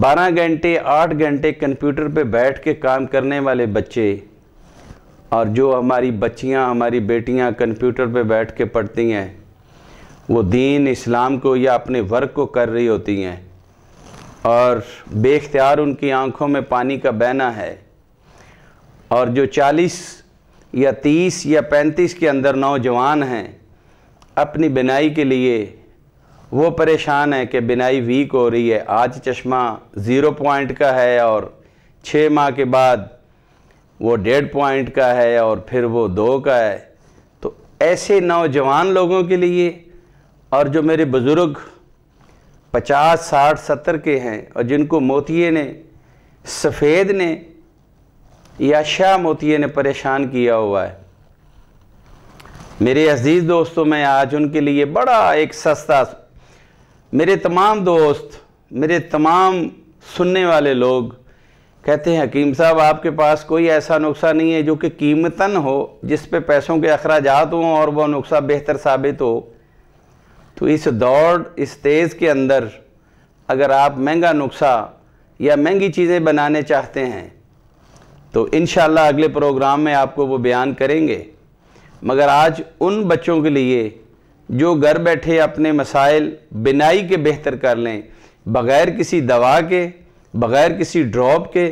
बारह घंटे आठ घंटे कंप्यूटर पे बैठ के काम करने वाले बच्चे और जो हमारी बच्चियां हमारी बेटियां कंप्यूटर पे बैठ के पढ़ती हैं वो दीन इस्लाम को या अपने वर्क को कर रही होती हैं और बेख्तियार उनकी आंखों में पानी का बहना है और जो 40 या 30 या 35 के अंदर नौजवान हैं अपनी बिनाई के लिए वो परेशान है कि बिनाई वीक हो रही है आज चश्मा ज़ीरो पॉइंट का है और छः माह के बाद वो डेढ़ पॉइंट का है और फिर वो दो का है तो ऐसे नौजवान लोगों के लिए और जो मेरे बुज़ुर्ग पचास साठ सत्तर के हैं और जिनको मोतिए ने सफ़ेद ने या शाह मोतिए ने परेशान किया हुआ है मेरे अजीज़ दोस्तों मैं आज उनके लिए बड़ा एक सस्ता मेरे तमाम दोस्त मेरे तमाम सुनने वाले लोग कहते हैं हकीम साहब आपके पास कोई ऐसा नुस्खा नहीं है जो कि कीमतन हो जिस पे पैसों के अखराज हों और वह नुस्खा बेहतर साबित हो तो इस दौड़ इस तेज़ के अंदर अगर आप महंगा नुस्खा या महंगी चीज़ें बनाने चाहते हैं तो इन अगले प्रोग्राम में आपको वो बयान करेंगे मगर आज उन बच्चों के लिए जो घर बैठे अपने मसाइल बिनाई के बेहतर कर लें बग़ैर किसी दवा के बग़ैर किसी ड्रॉप के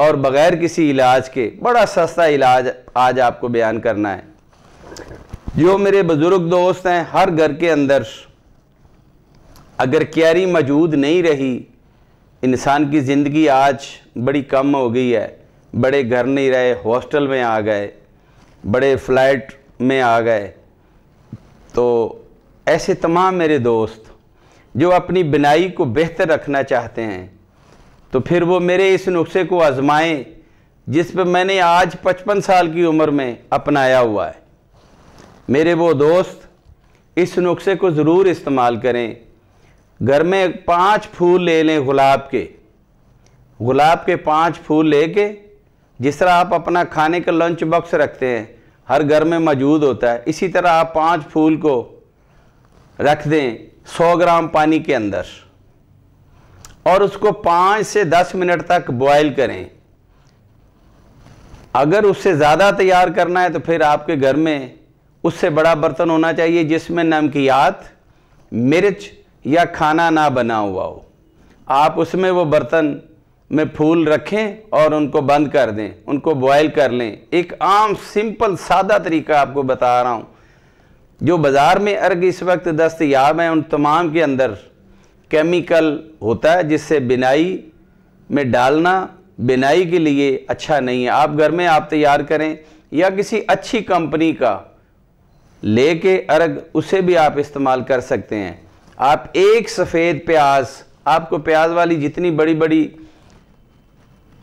और बग़ैर किसी इलाज के बड़ा सस्ता इलाज आज आपको बयान करना है जो मेरे बुज़ुर्ग दोस्त हैं हर घर के अंदर अगर क्यारी मौजूद नहीं रही इंसान की ज़िंदगी आज बड़ी कम हो गई है बड़े घर नहीं रहे हॉस्टल में आ गए बड़े फ्लैट में आ गए तो ऐसे तमाम मेरे दोस्त जो अपनी बिनाई को बेहतर रखना चाहते हैं तो फिर वो मेरे इस नुस्खे को आजमाएं जिस पर मैंने आज पचपन साल की उम्र में अपनाया हुआ है मेरे वो दोस्त इस नुस्खे को ज़रूर इस्तेमाल करें घर में पांच फूल ले लें गुलाब के गुलाब के पांच फूल लेके जिस तरह आप अपना खाने का लंच बॉक्स रखते हैं हर घर में मौजूद होता है इसी तरह आप पांच फूल को रख दें 100 ग्राम पानी के अंदर और उसको पाँच से दस मिनट तक बॉयल करें अगर उससे ज़्यादा तैयार करना है तो फिर आपके घर में उससे बड़ा बर्तन होना चाहिए जिसमें नमकियात मिर्च या खाना ना बना हुआ हो आप उसमें वो बर्तन में फूल रखें और उनको बंद कर दें उनको बॉयल कर लें एक आम सिंपल सादा तरीका आपको बता रहा हूँ जो बाज़ार में अर्ग इस वक्त दस्तयाब हैं उन तमाम के अंदर केमिकल होता है जिससे बिनाई में डालना बिनाई के लिए अच्छा नहीं है आप घर में आप तैयार करें या किसी अच्छी कंपनी का ले के अर्ग उसे भी आप इस्तेमाल कर सकते हैं आप एक सफ़ेद प्याज आपको प्याज वाली जितनी बड़ी बड़ी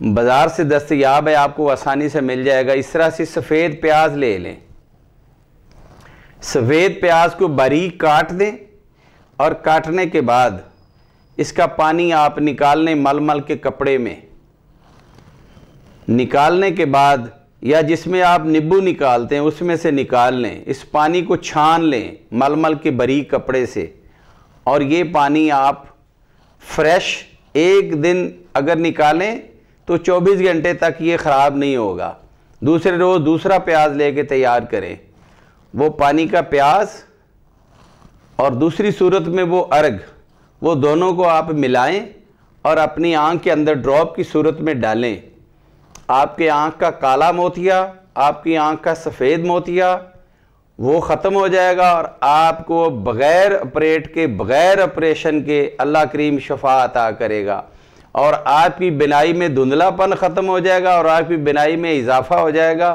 बाज़ार से दस्तियाब है आपको आसानी से मिल जाएगा इस तरह से सफ़ेद प्याज ले लें सफ़ेद प्याज को बारीक काट दें और काटने के बाद इसका पानी आप निकाल लें मलमल के कपड़े में निकालने के बाद या जिसमें आप नींबू निकालते हैं उसमें से निकाल लें इस पानी को छान लें मलमल के बारीक कपड़े से और ये पानी आप फ्रेश एक दिन अगर निकालें तो 24 घंटे तक ये ख़राब नहीं होगा दूसरे रोज़ दूसरा प्याज लेके तैयार करें वो पानी का प्याज और दूसरी सूरत में वो अर्घ वो दोनों को आप मिलाएं और अपनी आंख के अंदर ड्रॉप की सूरत में डालें आपके आंख का काला मोतिया आपकी आंख का सफ़ेद मोतिया वो ख़त्म हो जाएगा और आपको बग़ैर ऑपरेट के बग़ैर ऑपरेशन के अल्लाह करीम शफा अता करेगा और आपकी बिनाई में धुंधलापन ख़त्म हो जाएगा और आपकी बिनाई में इजाफा हो जाएगा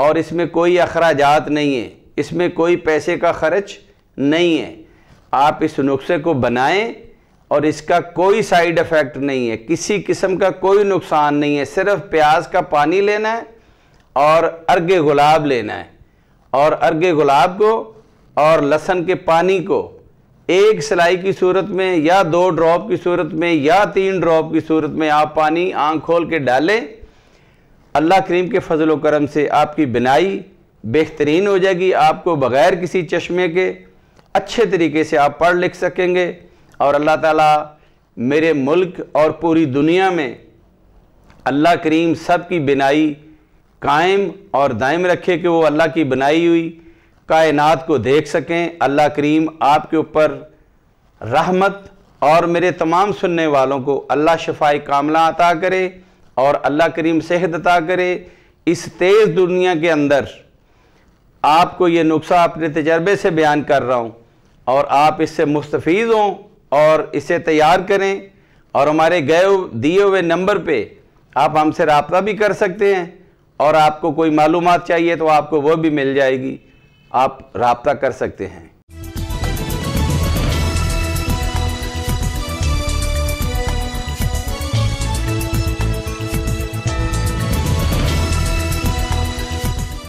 और इसमें कोई अखराज नहीं है इसमें कोई पैसे का खर्च नहीं है आप इस नुस्खे को बनाएं और इसका कोई साइड इफ़ेक्ट नहीं है किसी किस्म का कोई नुकसान नहीं है सिर्फ प्याज का पानी लेना है और अर्ग गुलाब लेना है और अर्घ गुलाब को और लहसन के पानी को एक सिलाई की सूरत में या दो ड्रॉप की सूरत में या तीन ड्रॉप की सूरत में आप पानी आंख खोल के डालें अल्लाह करीम के फजल करम से आपकी बिनाई बेहतरीन हो जाएगी आपको बग़ैर किसी चश्मे के अच्छे तरीके से आप पढ़ लिख सकेंगे और अल्लाह ताला मेरे मुल्क और पूरी दुनिया में अल्लाह करीम सब की बिनाई कायम और दायम रखे कि वो अल्लाह की बनाई हुई कायनात को देख सकें अल्लाह करीम आपके ऊपर रहमत और मेरे तमाम सुनने वालों को अल्लाह शफाई कामला अता करे और अल्लाह करीम सेहत अता करे इस तेज़ दुनिया के अंदर आपको ये नुस्खा अपने तजर्बे से बयान कर रहा हूँ और आप इससे मुस्तफ़ हों और इसे तैयार करें और हमारे गए दिए हुए नंबर पे आप हमसे रबता भी कर सकते हैं और आपको कोई मालूम चाहिए तो आपको वो भी मिल जाएगी आप रबता कर सकते हैं